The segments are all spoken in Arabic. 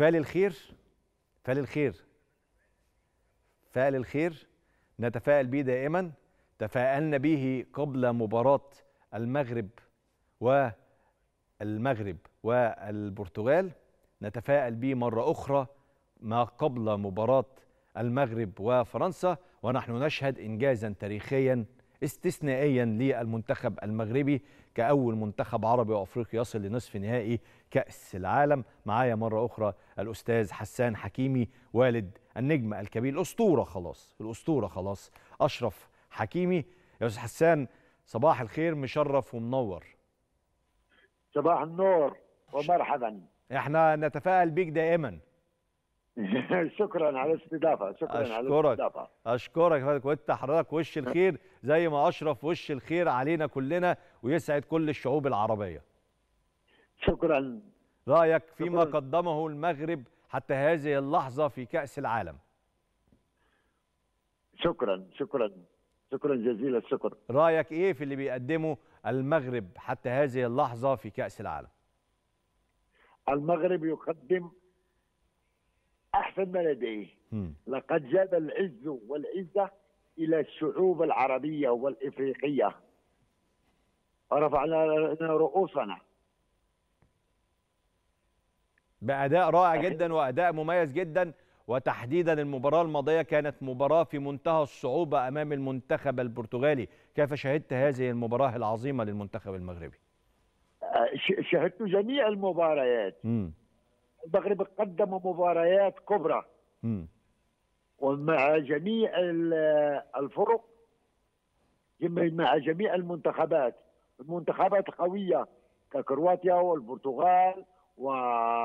الخير الخير فعل الخير نتفائل به دائما تفائلنا به قبل مباراة المغرب والمغرب والبرتغال نتفائل به مرة أخرى ما قبل مباراة المغرب وفرنسا ونحن نشهد إنجازا تاريخيا استثنائيا للمنتخب المغربي كأول منتخب عربي وأفريقي يصل لنصف نهائي كأس العالم معايا مرة أخرى الأستاذ حسان حكيمي والد النجم الكبير الأسطورة خلاص الأسطورة خلاص أشرف حكيمي يا أستاذ حسان صباح الخير مشرف ومنور صباح النور ومرحبا احنا نتفائل بيك دائما شكرا على الاستضافه شكرا أشكرك. على الاستضافه اشكرك اشكرك وانت حضرتك وش الخير زي ما اشرف وش الخير علينا كلنا ويسعد كل الشعوب العربيه شكرا رايك فيما شكراً. قدمه المغرب حتى هذه اللحظه في كاس العالم شكرا شكرا شكرا جزيلا الشكر رايك ايه في اللي بيقدمه المغرب حتى هذه اللحظه في كاس العالم المغرب يقدم أحسن ما لديه لقد جاب العز والعزة إلى الشعوب العربية والإفريقية رفعنا رؤوسنا بأداء رائع جدا وأداء مميز جدا وتحديدا المباراة الماضية كانت مباراة في منتهى الصعوبة أمام المنتخب البرتغالي كيف شهدت هذه المباراة العظيمة للمنتخب المغربي آه، شهدت جميع المباريات م. المغرب قدم مباريات كبرى ومع جميع الفرق مع جميع المنتخبات المنتخبات القوية ككرواتيا والبرتغال و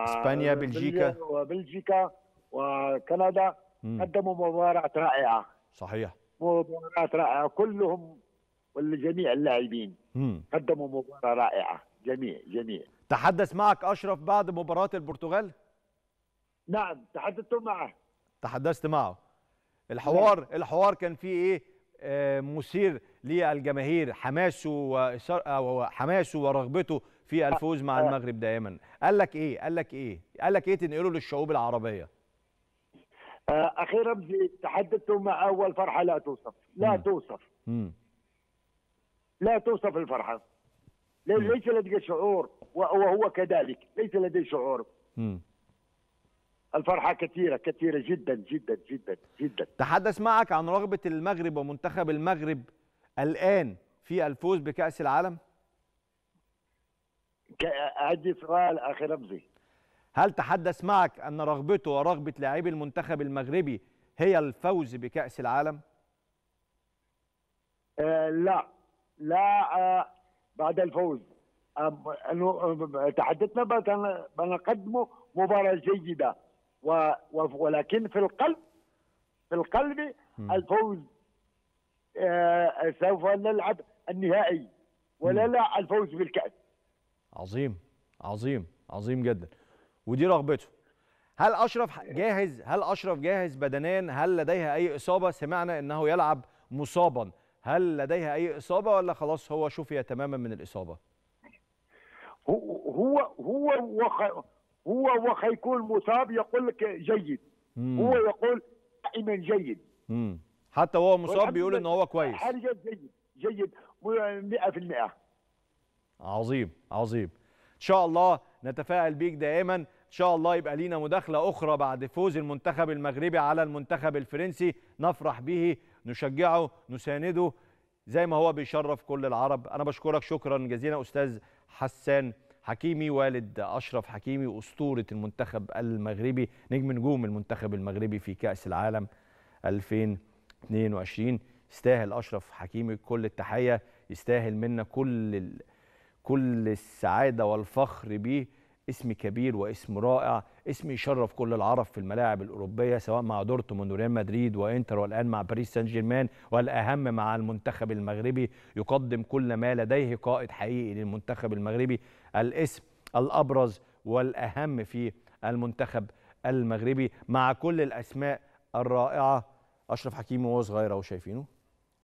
اسبانيا بلجيكا وبلجيكا وكندا قدموا مباراة رائعة صحيح مباراة رائعة كلهم والجميع اللاعبين قدموا مباراة رائعة جميع جميع تحدث معك أشرف بعد مباراة البرتغال؟ نعم تحدثت معه تحدثت معه الحوار نعم. الحوار كان فيه ايه آه، مثير للجماهير حماسه وحماسه آه، ورغبته في الفوز مع آه. المغرب دائما قال لك ايه قال لك ايه قال لك ايه تنقله للشعوب العربيه اخيرا تحدثت مع اول فرحه لا توصف لا م. توصف م. لا توصف الفرحه ليس لديك شعور وهو كذلك ليس لديه شعور م. الفرحة كثيرة كثيرة جدا جدا جدا جدا تحدث معك عن رغبة المغرب ومنتخب المغرب الآن في الفوز بكأس العالم عندي سؤال أخي رمزي هل تحدث معك أن رغبته ورغبة لاعبي المنتخب المغربي هي الفوز بكأس العالم؟ آه لا لا آه بعد الفوز انه تحدثنا بنقدمه مباراه جيده ولكن في القلب في القلب الفوز آه، سوف نلعب النهائي ولا لا الفوز بالكاس عظيم عظيم عظيم جدا ودي رغبته هل اشرف آه. جاهز هل اشرف جاهز بدنيا هل لديها اي اصابه سمعنا انه يلعب مصابا هل لديها اي اصابه ولا خلاص هو شفي تماما من الاصابه هو هو هو هو يكون مصاب يقول لك جيد مم. هو يقول دائما جيد مم. حتى وهو مصاب بيقول ان هو كويس حاليا جيد جيد 100% عظيم عظيم ان شاء الله نتفائل بيك دائما ان شاء الله يبقى لينا مداخله اخرى بعد فوز المنتخب المغربي على المنتخب الفرنسي نفرح به نشجعه نسانده زي ما هو بيشرف كل العرب انا بشكرك شكرا جزيلا استاذ حسان حكيمي والد اشرف حكيمي اسطوره المنتخب المغربي نجم نجوم المنتخب المغربي في كاس العالم 2022 يستاهل اشرف حكيمي كل التحيه يستاهل منا كل كل السعاده والفخر بيه اسم كبير واسم رائع اسم يشرف كل العرب في الملاعب الاوروبيه سواء مع دورتموند وريال مدريد وانتر والان مع باريس سان جيرمان والاهم مع المنتخب المغربي يقدم كل ما لديه قائد حقيقي للمنتخب المغربي الاسم الابرز والاهم في المنتخب المغربي مع كل الاسماء الرائعه اشرف حكيمي وهو صغير اهو شايفينه